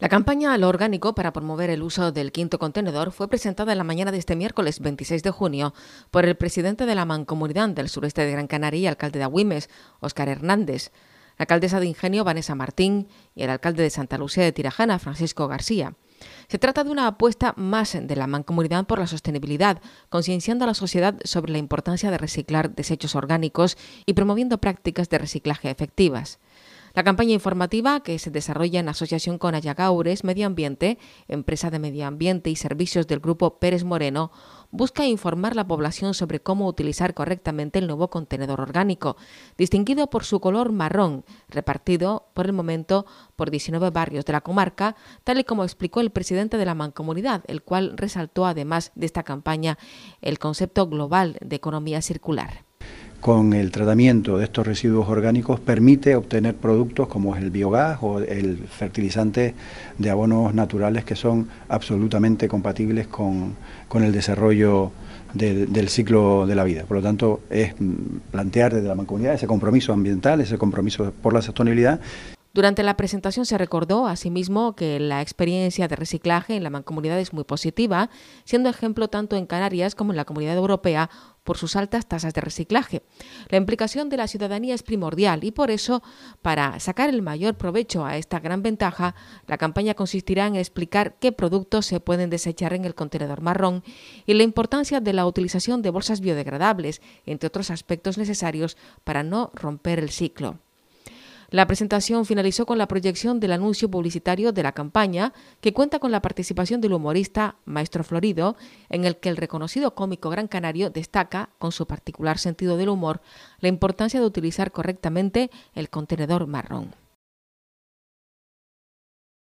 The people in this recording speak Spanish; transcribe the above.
La campaña al orgánico para promover el uso del quinto contenedor fue presentada en la mañana de este miércoles 26 de junio por el presidente de la Mancomunidad del Sureste de Gran Canaria y alcalde de Agüimes, Óscar Hernández, la alcaldesa de Ingenio, Vanessa Martín, y el alcalde de Santa Lucía de Tirajana, Francisco García. Se trata de una apuesta más de la mancomunidad por la sostenibilidad, concienciando a la sociedad sobre la importancia de reciclar desechos orgánicos y promoviendo prácticas de reciclaje efectivas. La campaña informativa que se desarrolla en asociación con Ayagaures Medio Ambiente, empresa de medio ambiente y servicios del grupo Pérez Moreno, busca informar a la población sobre cómo utilizar correctamente el nuevo contenedor orgánico, distinguido por su color marrón, repartido por el momento por 19 barrios de la comarca, tal y como explicó el presidente de la mancomunidad, el cual resaltó además de esta campaña el concepto global de economía circular con el tratamiento de estos residuos orgánicos permite obtener productos como es el biogás o el fertilizante de abonos naturales que son absolutamente compatibles con, el desarrollo del ciclo de la vida. Por lo tanto, es mm, plantear desde la mancomunidad ese compromiso ambiental, ese compromiso por la sostenibilidad. Durante la presentación se recordó, asimismo, que la experiencia de reciclaje en la mancomunidad es muy positiva, siendo ejemplo tanto en Canarias como en la comunidad europea por sus altas tasas de reciclaje. La implicación de la ciudadanía es primordial y por eso, para sacar el mayor provecho a esta gran ventaja, la campaña consistirá en explicar qué productos se pueden desechar en el contenedor marrón y la importancia de la utilización de bolsas biodegradables, entre otros aspectos necesarios para no romper el ciclo. La presentación finalizó con la proyección del anuncio publicitario de la campaña, que cuenta con la participación del humorista Maestro Florido, en el que el reconocido cómico gran canario destaca, con su particular sentido del humor, la importancia de utilizar correctamente el contenedor marrón.